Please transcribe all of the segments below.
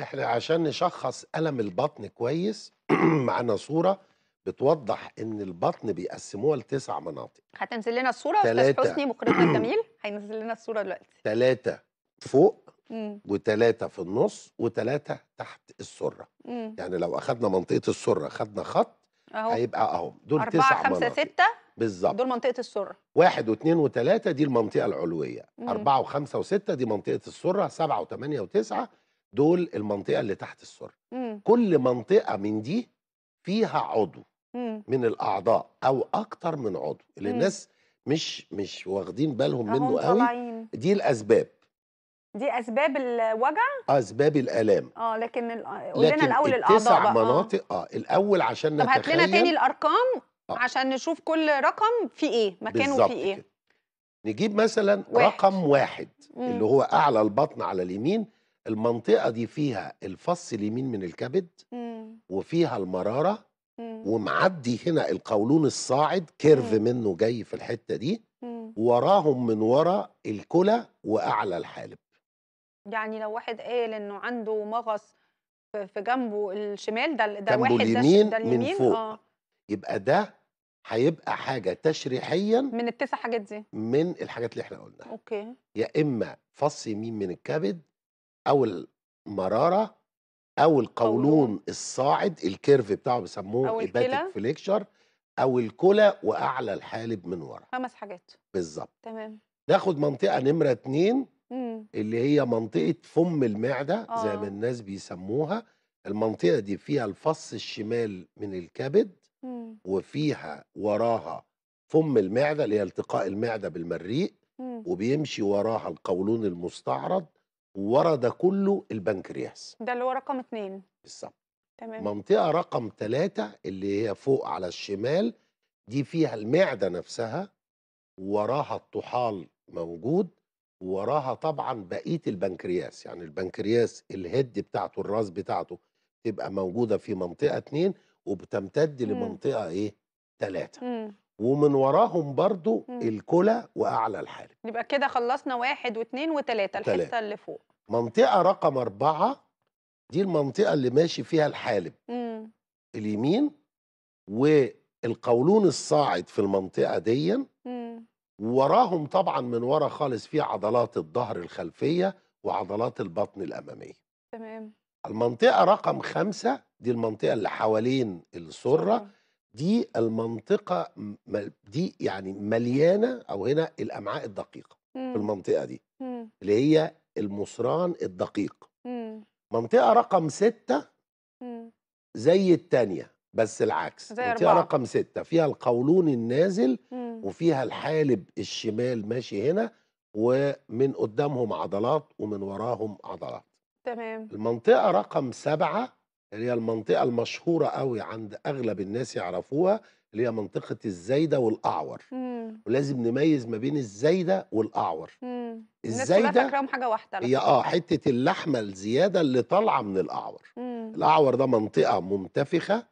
إحنا عشان نشخص ألم البطن كويس معانا صورة بتوضح إن البطن بيقسموها لتسع مناطق هتنزل لنا الصورة أستاذ حسني مخرجنا الجميل هينزل لنا الصورة دلوقتي تلاتة فوق وثلاثه في النص وتلاتة تحت السرة مم. يعني لو اخذنا منطقة السرة خدنا خط أهو. هيبقى أهو دول تسع تسع 4 مناطق 6 بالظبط دول منطقة السرة واحد واثنين وثلاثة دي المنطقة العلوية مم. أربعة وخمسة وستة دي منطقة السرة سبعة وثمانية وتسعة دول المنطقه اللي تحت السره كل منطقه من دي فيها عضو مم. من الاعضاء او اكتر من عضو اللي مم. الناس مش مش واخدين بالهم منه قوي دي الاسباب دي اسباب الوجع اسباب الالام اه لكن قلنا الاول الاعضاء التسع آه. مناطق اه الاول عشان طب نتخيل طب هات لنا تاني الارقام آه. عشان نشوف كل رقم في ايه مكانه في ايه كده. نجيب مثلا واحد. رقم واحد مم. اللي هو اعلى البطن على اليمين المنطقه دي فيها الفص اليمين من الكبد امم. وفيها المراره امم. ومعدي هنا القولون الصاعد كيرف امم. منه جاي في الحته دي وراهم من ورا الكلى واعلى الحالب يعني لو واحد قال انه عنده مغص في جنبه الشمال ده ده واحد اليمين ده اليمين من فوق آه. يبقى ده هيبقى حاجه تشريحيا من التسع حاجات دي من الحاجات اللي احنا قلناها اوكي يا اما فص يمين من الكبد أو المرارة أو القولون. الصاعد الكيرف بتاعه بيسموه الباتيك فليكشر أو الكلى وأعلى الحالب من ورا خمس حاجات بالظبط تمام ناخد منطقة نمرة اتنين امم. اللي هي منطقة فم المعدة زي ما آه. الناس بيسموها المنطقة دي فيها الفص الشمال من الكبد امم. وفيها وراها فم المعدة اللي هي التقاء المعدة بالمريء امم. وبيمشي وراها القولون المستعرض ورا ده كله البنكرياس ده اللي هو رقم اتنين بالظبط تمام منطقة رقم ثلاثة اللي هي فوق على الشمال دي فيها المعدة نفسها وراها الطحال موجود وراها طبعا بقية البنكرياس يعني البنكرياس الهيد بتاعته الراس بتاعته تبقى موجودة في منطقة اتنين وبتمتد لمنطقة ايه ثلاثة ومن وراهم برضو مم. الكلى واعلى الحالب يبقى كده خلصنا واحد واثنين وثلاثه الحته اللي فوق منطقه رقم أربعة دي المنطقه اللي ماشي فيها الحالب مم. اليمين والقولون الصاعد في المنطقه دي وراهم طبعا من ورا خالص في عضلات الظهر الخلفيه وعضلات البطن الاماميه تمام المنطقه رقم خمسة دي المنطقه اللي حوالين السره دي المنطقة دي يعني مليانة أو هنا الأمعاء الدقيقة في إمم. المنطقة دي مم. اللي هي المصران الدقيق مم. منطقة رقم ستة مم. زي التانية بس العكس زي منطقة أربعة. رقم ستة فيها القولون النازل مم. وفيها الحالب الشمال ماشي هنا ومن قدامهم عضلات ومن وراهم عضلات تمام المنطقة رقم سبعة اللي هي المنطقة المشهورة قوي عند أغلب الناس يعرفوها اللي هي منطقة الزايدة والأعور مم. ولازم نميز ما بين الزايدة والأعور مم. الزايدة فاكراهم حاجة واحدة هي اه حتة اللحمة الزيادة اللي طالعة من الأعور مم. الأعور ده منطقة منتفخة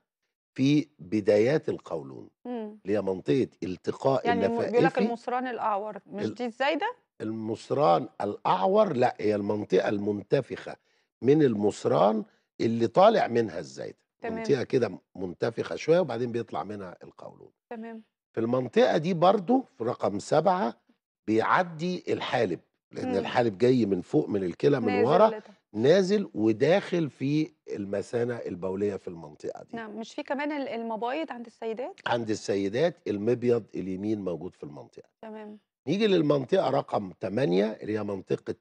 في بدايات القولون مم. اللي هي منطقة التقاء يعني النفائفي يعني بيقول لك المصران الأعور مش دي الزايدة؟ المصران الأعور لا هي المنطقة المنتفخة من المصران اللي طالع منها الزيت تمام. منطقه كده منتفخه شويه وبعدين بيطلع منها القولون تمام في المنطقه دي برضو في رقم سبعة بيعدي الحالب لان مم. الحالب جاي من فوق من الكلى من ورا نازل وداخل في المثانه البوليه في المنطقه دي نعم مش في كمان المبايض عند السيدات عند السيدات المبيض اليمين موجود في المنطقه تمام نيجي للمنطقه رقم 8 اللي هي منطقه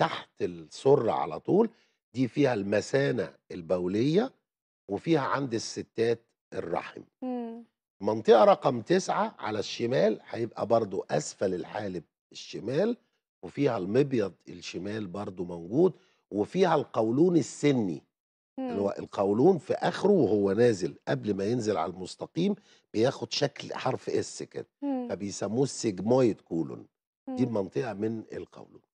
تحت السره على طول دي فيها المثانه البوليه وفيها عند الستات الرحم مم. منطقه رقم تسعة على الشمال هيبقى برضو اسفل الحالب الشمال وفيها المبيض الشمال برضو موجود وفيها القولون السني اللي امم. هو القولون في اخره وهو نازل قبل ما ينزل على المستقيم بياخد شكل حرف اس كده امم. فبيسموه السجمويد كولون دي امم. المنطقه من القولون